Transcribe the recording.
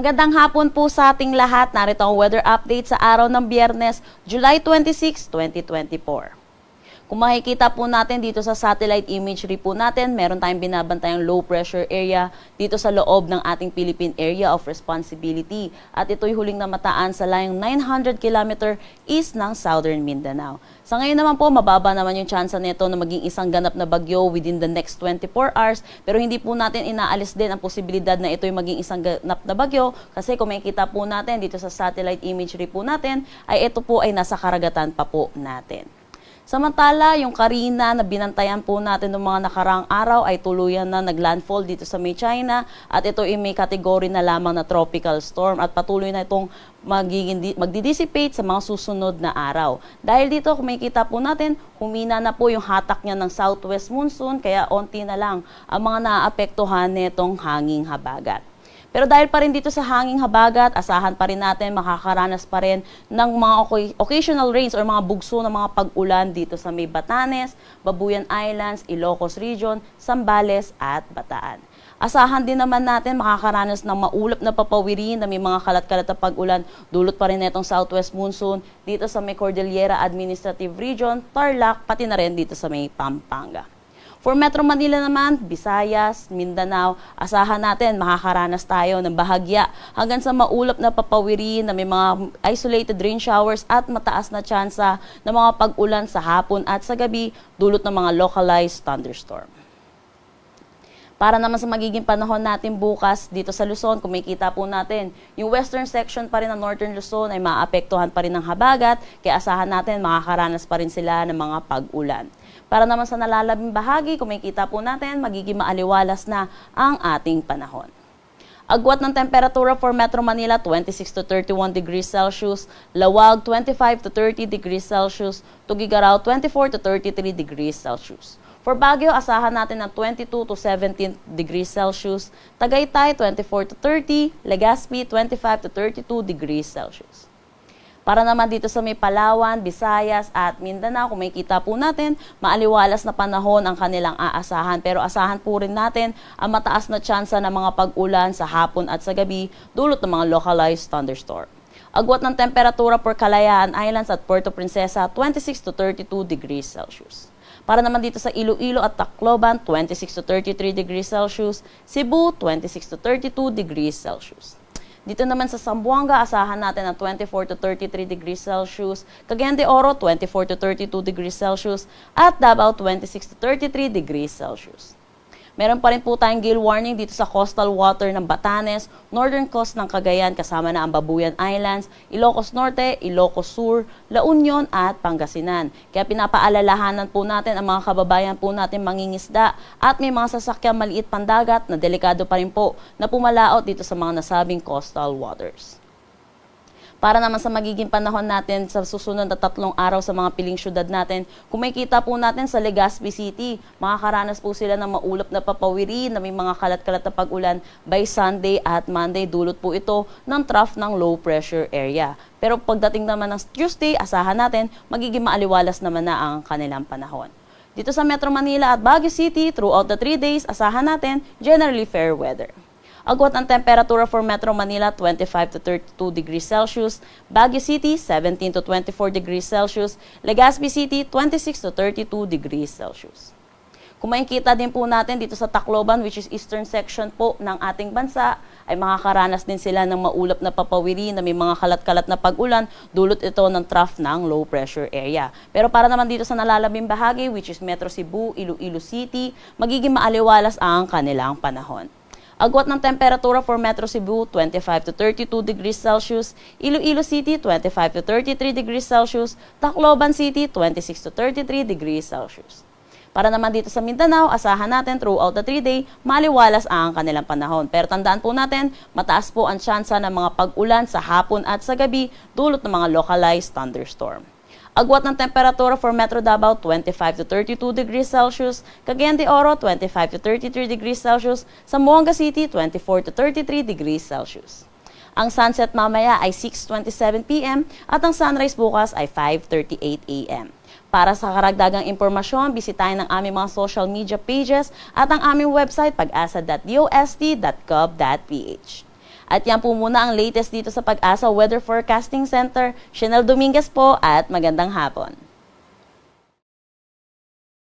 Magandang hapon po sa ating lahat. Narito ang weather update sa araw ng Biyernes, July 26, 2024. Kung makikita po natin dito sa satellite imagery po natin, meron tayong binabantayang low pressure area dito sa loob ng ating Philippine Area of Responsibility. At ito'y huling namataan sa layang 900 km east ng Southern Mindanao. Sa ngayon naman po, mababa naman yung chance nito na maging isang ganap na bagyo within the next 24 hours. Pero hindi po natin inaalis din ang posibilidad na ito'y maging isang ganap na bagyo kasi kung makikita po natin dito sa satellite imagery po natin, ay ito po ay nasa karagatan pa po natin. Samantala, yung Karina na binantayan po natin ng mga nakarang araw ay tuluyan na naglandfall dito sa May China at ito ay may kategory na lamang na tropical storm at patuloy na itong magiging, magdidissipate sa mga susunod na araw. Dahil dito, kung makikita po natin, humina na po yung hatak niya ng southwest monsoon kaya onti na lang ang mga naapektuhan nitong hanging habagat. Pero dahil pa rin dito sa hanging habagat, asahan pa rin natin makakaranas pa rin ng mga occasional rains or mga bugso ng mga pag-ulan dito sa may Batanes, Babuyan Islands, Ilocos Region, Sambales at Bataan. Asahan din naman natin makakaranas ng maulap na papawirin na may mga kalat-kalat na pag-ulan dulot pa rin itong southwest monsoon dito sa may Cordillera Administrative Region, Tarlac, pati na rin dito sa may Pampanga. For Metro Manila naman, Visayas, Mindanao, asahan natin makakaranas tayo ng bahagya hanggang sa maulap na papawirin na may mga isolated rain showers at mataas na tsansa ng mga pag-ulan sa hapon at sa gabi dulot ng mga localized thunderstorm. Para naman sa magiging panahon natin bukas dito sa Luzon, kumikita po natin, yung western section pa rin ng northern Luzon ay maapektuhan pa rin ng habagat, kaya asahan natin makakaranas pa rin sila ng mga pag-ulan. Para naman sa nalalabing bahagi, kumikita po natin, magiging maaliwalas na ang ating panahon. Agwat ng temperatura for Metro Manila 26 to 31 degrees Celsius, Lawag 25 to 30 degrees Celsius, Tugigaraw 24 to 33 degrees Celsius. For Baguio, asahan natin ng 22 to 17 degrees Celsius. Tagaytay, 24 to 30. Legazpi, 25 to 32 degrees Celsius. Para naman dito sa may Palawan, Visayas at Mindanao, kung makikita po natin, maaliwalas na panahon ang kanilang aasahan. Pero asahan po rin natin ang mataas na tsansa ng mga pag-ulan sa hapon at sa gabi dulot ng mga localized thunderstorm. Agwat ng temperatura for Kalayaan Islands at Puerto Princesa, 26 to 32 degrees Celsius. Para naman dito sa Iloilo at Tacloban, 26 to 33 degrees Celsius. Cebu, 26 to 32 degrees Celsius. Dito naman sa Sambuanga, asahan natin ang 24 to 33 degrees Celsius. Cagayan de Oro, 24 to 32 degrees Celsius. At Davao, 26 to 33 degrees Celsius. Meron pa rin po tayong gale warning dito sa coastal water ng Batanes, northern coast ng Cagayan kasama na ang Babuyan Islands, Ilocos Norte, Ilocos Sur, La Union at Pangasinan. Kaya pinapaalalahanan po natin ang mga kababayan po natin mangingisda at may mga sasakyang maliit pandagat na delikado pa rin po na pumalaot dito sa mga nasabing coastal waters para naman sa magiging panahon natin sa susunod na tatlong araw sa mga piling syudad natin. Kung makikita po natin sa Legazpi City, makakaranas po sila ng maulap na papawiri na may mga kalat-kalat na pag-ulan by Sunday at Monday. Dulot po ito ng trough ng low pressure area. Pero pagdating naman ng Tuesday, asahan natin magiging maaliwalas naman na ang kanilang panahon. Dito sa Metro Manila at Baguio City, throughout the 3 days, asahan natin generally fair weather. Agwat ang temperatura for Metro Manila 25 to 32 degrees Celsius, Baguio City 17 to 24 degrees Celsius, Legazpi City 26 to 32 degrees Celsius. Kung makikita din po natin dito sa Tacloban, which is eastern section po ng ating bansa, ay makakaranas din sila ng maulap na papawiri na may mga kalat-kalat na pag-ulan, dulot ito ng trough ng low pressure area. Pero para naman dito sa nalalabing bahagi, which is Metro Cebu, Iloilo City, magiging maaliwalas ang kanilang panahon. Agwat ng temperatura for Metro Cebu, 25 to 32 degrees Celsius. Iloilo City, 25 to 33 degrees Celsius. Tacloban City, 26 to 33 degrees Celsius. Para naman dito sa Mindanao, asahan natin throughout the 3-day, maliwalas ang kanilang panahon. Pero tandaan po natin, mataas po ang tsansa ng mga pag-ulan sa hapon at sa gabi dulot ng mga localized thunderstorm. Agwat ng temperatura for Metro Davao 25 to 32 degrees Celsius, Cagayan de Oro 25 to 33 degrees Celsius, Samuanga City 24 to 33 degrees Celsius. Ang sunset mamaya ay 6.27 p.m. at ang sunrise bukas ay 5.38 a.m. Para sa karagdagang impormasyon, bisitahin ang aming mga social media pages at ang aming website pagasa.dost.gov.ph. At yan po muna ang latest dito sa Pag-asa Weather Forecasting Center. Chanel Dominguez po at magandang hapon.